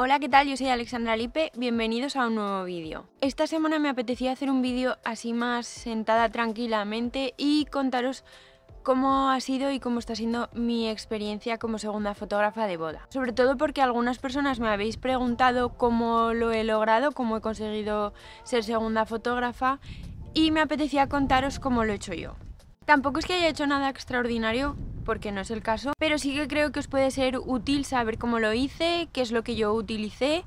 Hola, ¿qué tal? Yo soy Alexandra Lipe, bienvenidos a un nuevo vídeo. Esta semana me apetecía hacer un vídeo así más sentada tranquilamente y contaros cómo ha sido y cómo está siendo mi experiencia como segunda fotógrafa de boda. Sobre todo porque algunas personas me habéis preguntado cómo lo he logrado, cómo he conseguido ser segunda fotógrafa y me apetecía contaros cómo lo he hecho yo. Tampoco es que haya hecho nada extraordinario, porque no es el caso, pero sí que creo que os puede ser útil saber cómo lo hice, qué es lo que yo utilicé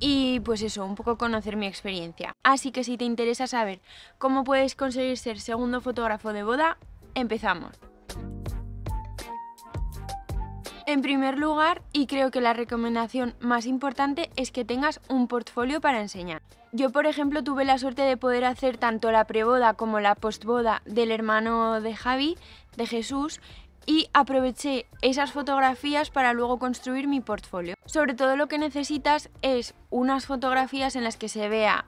y pues eso, un poco conocer mi experiencia. Así que si te interesa saber cómo puedes conseguir ser segundo fotógrafo de boda, empezamos. En primer lugar, y creo que la recomendación más importante es que tengas un portfolio para enseñar. Yo, por ejemplo, tuve la suerte de poder hacer tanto la preboda como la postboda del hermano de Javi, de Jesús, y aproveché esas fotografías para luego construir mi portfolio. Sobre todo lo que necesitas es unas fotografías en las que se vea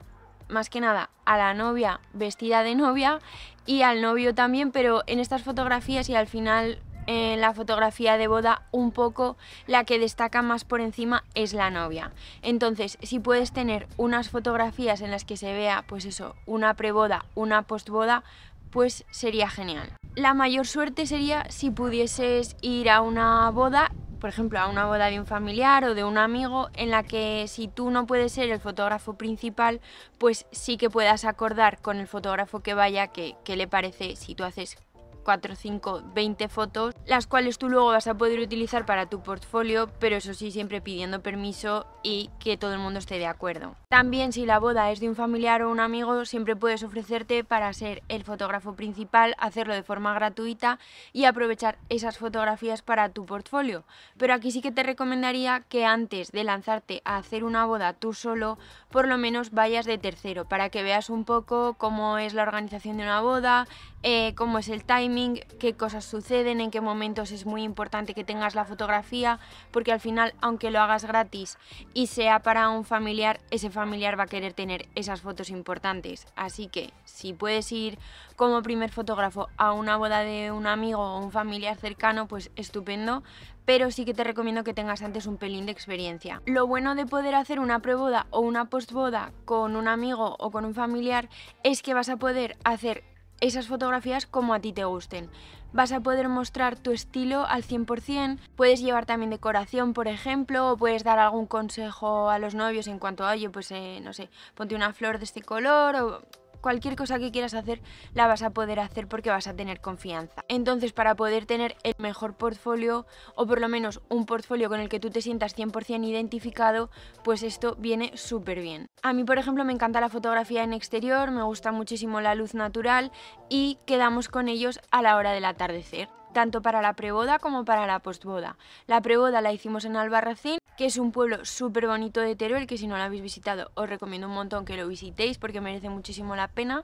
más que nada a la novia vestida de novia y al novio también, pero en estas fotografías y al final en la fotografía de boda un poco la que destaca más por encima es la novia. Entonces, si puedes tener unas fotografías en las que se vea pues eso, una preboda, una postboda, pues sería genial la mayor suerte sería si pudieses ir a una boda, por ejemplo, a una boda de un familiar o de un amigo, en la que si tú no puedes ser el fotógrafo principal, pues sí que puedas acordar con el fotógrafo que vaya que, le parece si tú haces 4, 5, 20 fotos, las cuales tú luego vas a poder utilizar para tu portfolio, pero eso sí siempre pidiendo permiso y que todo el mundo esté de acuerdo. También si la boda es de un familiar o un amigo, siempre puedes ofrecerte para ser el fotógrafo principal, hacerlo de forma gratuita y aprovechar esas fotografías para tu portfolio. Pero aquí sí que te recomendaría que antes de lanzarte a hacer una boda tú solo, por lo menos vayas de tercero, para que veas un poco cómo es la organización de una boda, eh, cómo es el timing, qué cosas suceden, en qué momentos es muy importante que tengas la fotografía, porque al final, aunque lo hagas gratis y sea para un familiar, ese familiar va a querer tener esas fotos importantes. Así que si puedes ir como primer fotógrafo a una boda de un amigo o un familiar cercano, pues estupendo, pero sí que te recomiendo que tengas antes un pelín de experiencia. Lo bueno de poder hacer una preboda o una postboda con un amigo o con un familiar es que vas a poder hacer esas fotografías como a ti te gusten. Vas a poder mostrar tu estilo al 100%, puedes llevar también decoración, por ejemplo, o puedes dar algún consejo a los novios en cuanto a, oye, pues eh, no sé, ponte una flor de este color o cualquier cosa que quieras hacer la vas a poder hacer porque vas a tener confianza. Entonces, para poder tener el mejor portfolio o por lo menos un portfolio con el que tú te sientas 100% identificado, pues esto viene súper bien. A mí, por ejemplo, me encanta la fotografía en exterior, me gusta muchísimo la luz natural y quedamos con ellos a la hora del atardecer tanto para la preboda como para la postboda. La preboda la hicimos en Albarracín, que es un pueblo súper bonito de Teruel, que si no lo habéis visitado os recomiendo un montón que lo visitéis porque merece muchísimo la pena.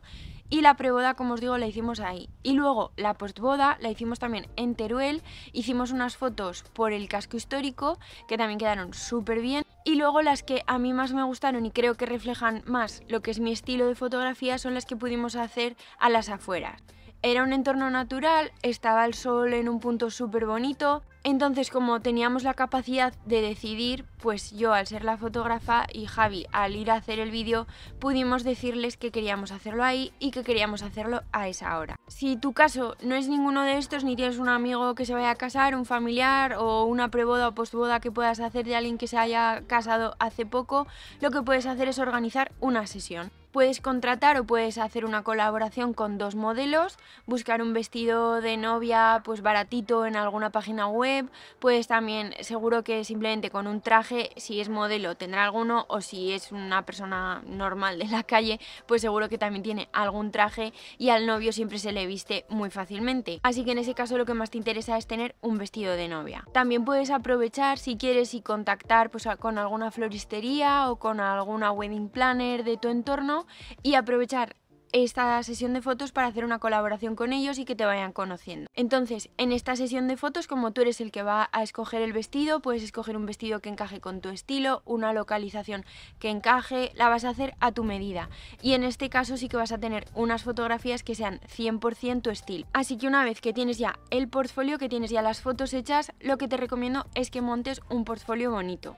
Y la preboda, como os digo, la hicimos ahí. Y luego la postboda la hicimos también en Teruel, hicimos unas fotos por el casco histórico, que también quedaron súper bien. Y luego las que a mí más me gustaron y creo que reflejan más lo que es mi estilo de fotografía son las que pudimos hacer a las afueras. Era un entorno natural, estaba el sol en un punto súper bonito, entonces como teníamos la capacidad de decidir, pues yo al ser la fotógrafa y Javi al ir a hacer el vídeo, pudimos decirles que queríamos hacerlo ahí y que queríamos hacerlo a esa hora. Si tu caso no es ninguno de estos, ni tienes un amigo que se vaya a casar, un familiar o una preboda o postboda que puedas hacer de alguien que se haya casado hace poco, lo que puedes hacer es organizar una sesión. Puedes contratar o puedes hacer una colaboración con dos modelos, buscar un vestido de novia pues baratito en alguna página web, puedes también, seguro que simplemente con un traje, si es modelo tendrá alguno o si es una persona normal de la calle, pues seguro que también tiene algún traje y al novio siempre se le viste muy fácilmente. Así que en ese caso lo que más te interesa es tener un vestido de novia. También puedes aprovechar si quieres y contactar pues con alguna floristería o con alguna wedding planner de tu entorno y aprovechar esta sesión de fotos para hacer una colaboración con ellos y que te vayan conociendo. Entonces, en esta sesión de fotos, como tú eres el que va a escoger el vestido, puedes escoger un vestido que encaje con tu estilo, una localización que encaje, la vas a hacer a tu medida. Y en este caso sí que vas a tener unas fotografías que sean 100% tu estilo. Así que una vez que tienes ya el portfolio, que tienes ya las fotos hechas, lo que te recomiendo es que montes un portfolio bonito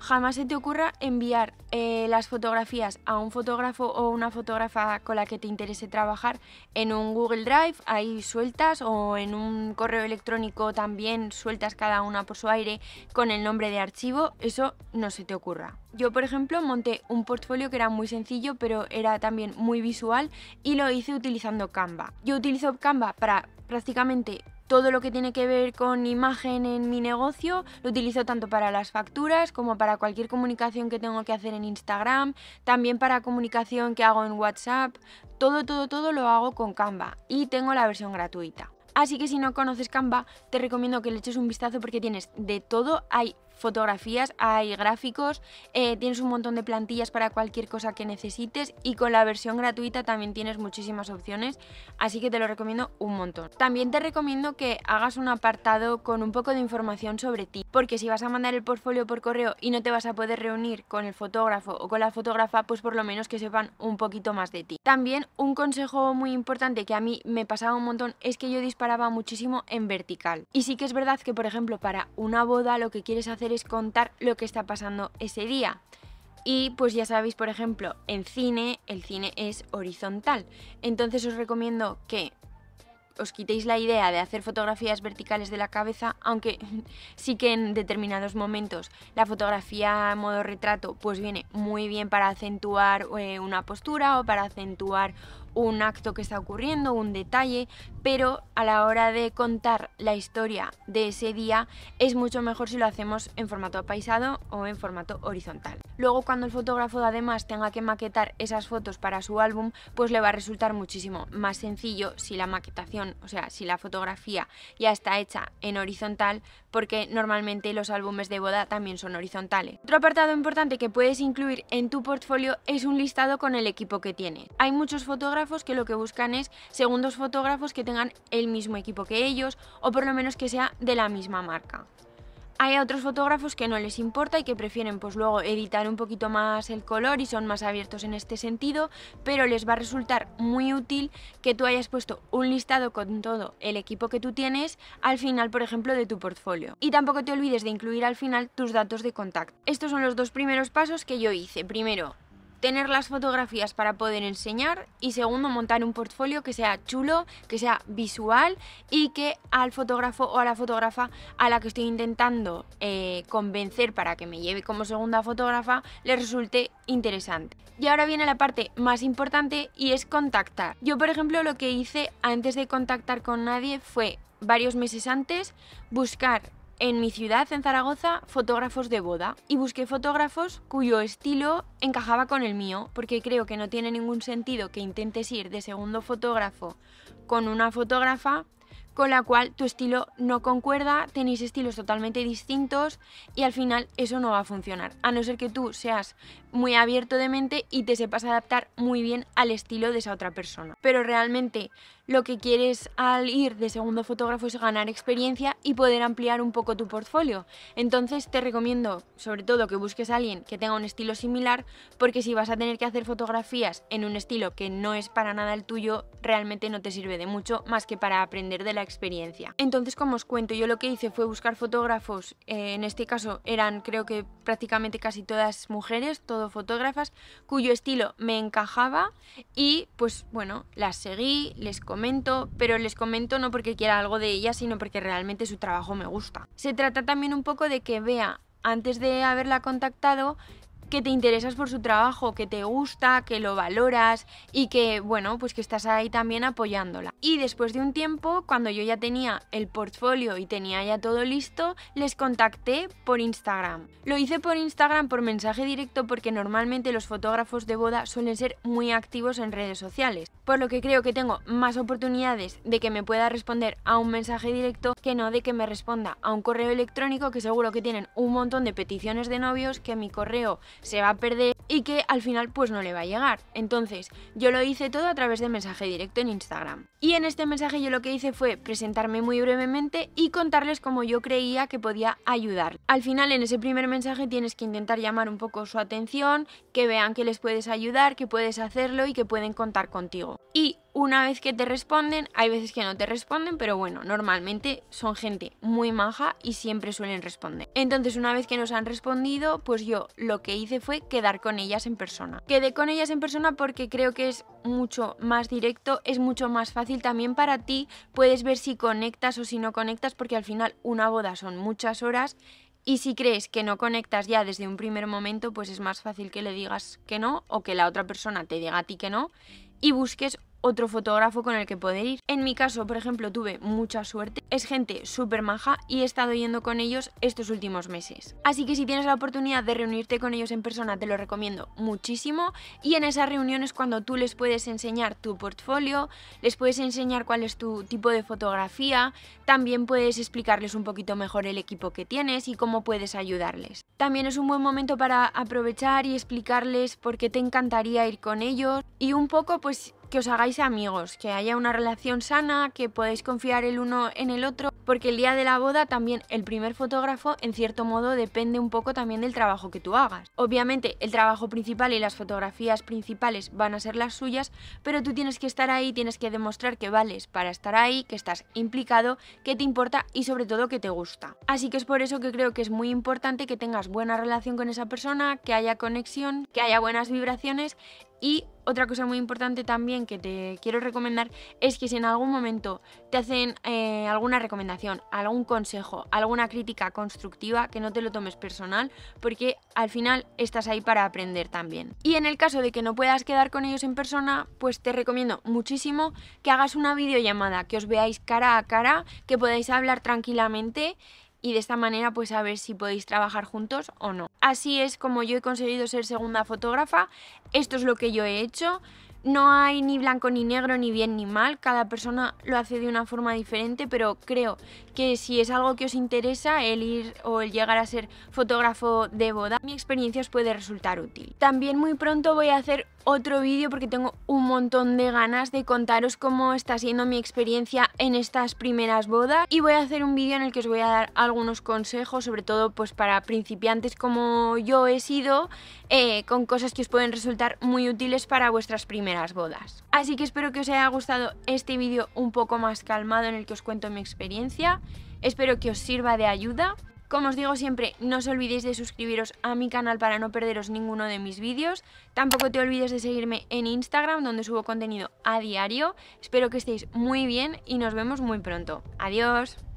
jamás se te ocurra enviar eh, las fotografías a un fotógrafo o una fotógrafa con la que te interese trabajar en un Google Drive, ahí sueltas, o en un correo electrónico también sueltas cada una por su aire con el nombre de archivo, eso no se te ocurra. Yo, por ejemplo, monté un portfolio que era muy sencillo, pero era también muy visual y lo hice utilizando Canva. Yo utilizo Canva para prácticamente todo lo que tiene que ver con imagen en mi negocio lo utilizo tanto para las facturas como para cualquier comunicación que tengo que hacer en Instagram, también para comunicación que hago en WhatsApp. Todo, todo, todo lo hago con Canva y tengo la versión gratuita. Así que si no conoces Canva, te recomiendo que le eches un vistazo porque tienes de todo. Hay fotografías, hay gráficos, eh, tienes un montón de plantillas para cualquier cosa que necesites y con la versión gratuita también tienes muchísimas opciones, así que te lo recomiendo un montón. También te recomiendo que hagas un apartado con un poco de información sobre ti, porque si vas a mandar el portfolio por correo y no te vas a poder reunir con el fotógrafo o con la fotógrafa, pues por lo menos que sepan un poquito más de ti. También un consejo muy importante que a mí me pasaba un montón es que yo disparaba muchísimo en vertical. Y sí que es verdad que, por ejemplo, para una boda lo que quieres hacer es contar lo que está pasando ese día. Y pues ya sabéis, por ejemplo, en cine, el cine es horizontal. Entonces os recomiendo que os quitéis la idea de hacer fotografías verticales de la cabeza, aunque sí que en determinados momentos la fotografía modo retrato pues viene muy bien para acentuar eh, una postura o para acentuar un acto que está ocurriendo, un detalle, pero a la hora de contar la historia de ese día es mucho mejor si lo hacemos en formato apaisado o en formato horizontal. Luego cuando el fotógrafo además tenga que maquetar esas fotos para su álbum, pues le va a resultar muchísimo más sencillo si la maquetación, o sea, si la fotografía ya está hecha en horizontal, porque normalmente los álbumes de boda también son horizontales. Otro apartado importante que puedes incluir en tu portfolio es un listado con el equipo que tiene Hay muchos fotógrafos que lo que buscan es segundos fotógrafos que tengan el mismo equipo que ellos o por lo menos que sea de la misma marca. Hay otros fotógrafos que no les importa y que prefieren pues luego editar un poquito más el color y son más abiertos en este sentido, pero les va a resultar muy útil que tú hayas puesto un listado con todo el equipo que tú tienes al final, por ejemplo, de tu portfolio. Y tampoco te olvides de incluir al final tus datos de contacto. Estos son los dos primeros pasos que yo hice. Primero, tener las fotografías para poder enseñar y segundo, montar un portfolio que sea chulo, que sea visual y que al fotógrafo o a la fotógrafa a la que estoy intentando eh, convencer para que me lleve como segunda fotógrafa le resulte interesante. Y ahora viene la parte más importante y es contactar. Yo, por ejemplo, lo que hice antes de contactar con nadie fue varios meses antes buscar en mi ciudad, en Zaragoza, fotógrafos de boda y busqué fotógrafos cuyo estilo encajaba con el mío, porque creo que no tiene ningún sentido que intentes ir de segundo fotógrafo con una fotógrafa con la cual tu estilo no concuerda, tenéis estilos totalmente distintos y al final eso no va a funcionar, a no ser que tú seas muy abierto de mente y te sepas adaptar muy bien al estilo de esa otra persona. Pero realmente lo que quieres al ir de segundo fotógrafo es ganar experiencia y poder ampliar un poco tu portfolio. Entonces te recomiendo sobre todo que busques a alguien que tenga un estilo similar porque si vas a tener que hacer fotografías en un estilo que no es para nada el tuyo, realmente no te sirve de mucho más que para aprender de la experiencia. Entonces, como os cuento, yo lo que hice fue buscar fotógrafos, eh, en este caso eran creo que prácticamente casi todas mujeres, todo fotógrafas, cuyo estilo me encajaba y pues bueno, las seguí, les comento, pero les comento no porque quiera algo de ellas, sino porque realmente su trabajo me gusta. Se trata también un poco de que vea antes de haberla contactado que te interesas por su trabajo, que te gusta, que lo valoras y que, bueno, pues que estás ahí también apoyándola. Y después de un tiempo, cuando yo ya tenía el portfolio y tenía ya todo listo, les contacté por Instagram. Lo hice por Instagram por mensaje directo porque normalmente los fotógrafos de boda suelen ser muy activos en redes sociales, por lo que creo que tengo más oportunidades de que me pueda responder a un mensaje directo que no de que me responda a un correo electrónico que seguro que tienen un montón de peticiones de novios que mi correo se va a perder y que al final pues no le va a llegar. Entonces yo lo hice todo a través de mensaje directo en Instagram. Y en este mensaje yo lo que hice fue presentarme muy brevemente y contarles cómo yo creía que podía ayudar. Al final en ese primer mensaje tienes que intentar llamar un poco su atención, que vean que les puedes ayudar, que puedes hacerlo y que pueden contar contigo. Y una vez que te responden, hay veces que no te responden, pero bueno, normalmente son gente muy maja y siempre suelen responder. Entonces, una vez que nos han respondido, pues yo lo que hice fue quedar con ellas en persona. Quedé con ellas en persona porque creo que es mucho más directo, es mucho más fácil también para ti, puedes ver si conectas o si no conectas, porque al final una boda son muchas horas y si crees que no conectas ya desde un primer momento, pues es más fácil que le digas que no o que la otra persona te diga a ti que no y busques otro fotógrafo con el que poder ir. En mi caso, por ejemplo, tuve mucha suerte. Es gente súper maja y he estado yendo con ellos estos últimos meses. Así que si tienes la oportunidad de reunirte con ellos en persona, te lo recomiendo muchísimo. Y en esas reuniones cuando tú les puedes enseñar tu portfolio, les puedes enseñar cuál es tu tipo de fotografía, también puedes explicarles un poquito mejor el equipo que tienes y cómo puedes ayudarles. También es un buen momento para aprovechar y explicarles por qué te encantaría ir con ellos y un poco pues pues que os hagáis amigos, que haya una relación sana, que podáis confiar el uno en el otro, porque el día de la boda también el primer fotógrafo en cierto modo depende un poco también del trabajo que tú hagas. Obviamente el trabajo principal y las fotografías principales van a ser las suyas, pero tú tienes que estar ahí, tienes que demostrar que vales para estar ahí, que estás implicado, que te importa y sobre todo que te gusta. Así que es por eso que creo que es muy importante que tengas buena relación con esa persona, que haya conexión, que haya buenas vibraciones y otra cosa muy importante también que te quiero recomendar es que si en algún momento te hacen eh, alguna recomendación, algún consejo, alguna crítica constructiva, que no te lo tomes personal, porque al final estás ahí para aprender también. Y en el caso de que no puedas quedar con ellos en persona, pues te recomiendo muchísimo que hagas una videollamada, que os veáis cara a cara, que podáis hablar tranquilamente y de esta manera pues a ver si podéis trabajar juntos o no. Así es como yo he conseguido ser segunda fotógrafa, esto es lo que yo he hecho, no hay ni blanco ni negro, ni bien ni mal, cada persona lo hace de una forma diferente, pero creo que si es algo que os interesa, el ir o el llegar a ser fotógrafo de boda, mi experiencia os puede resultar útil. También muy pronto voy a hacer otro vídeo porque tengo un montón de ganas de contaros cómo está siendo mi experiencia en estas primeras bodas y voy a hacer un vídeo en el que os voy a dar algunos consejos, sobre todo pues para principiantes como yo he sido, eh, con cosas que os pueden resultar muy útiles para vuestras primeras las bodas. Así que espero que os haya gustado este vídeo un poco más calmado en el que os cuento mi experiencia. Espero que os sirva de ayuda. Como os digo siempre, no os olvidéis de suscribiros a mi canal para no perderos ninguno de mis vídeos. Tampoco te olvides de seguirme en Instagram, donde subo contenido a diario. Espero que estéis muy bien y nos vemos muy pronto. Adiós.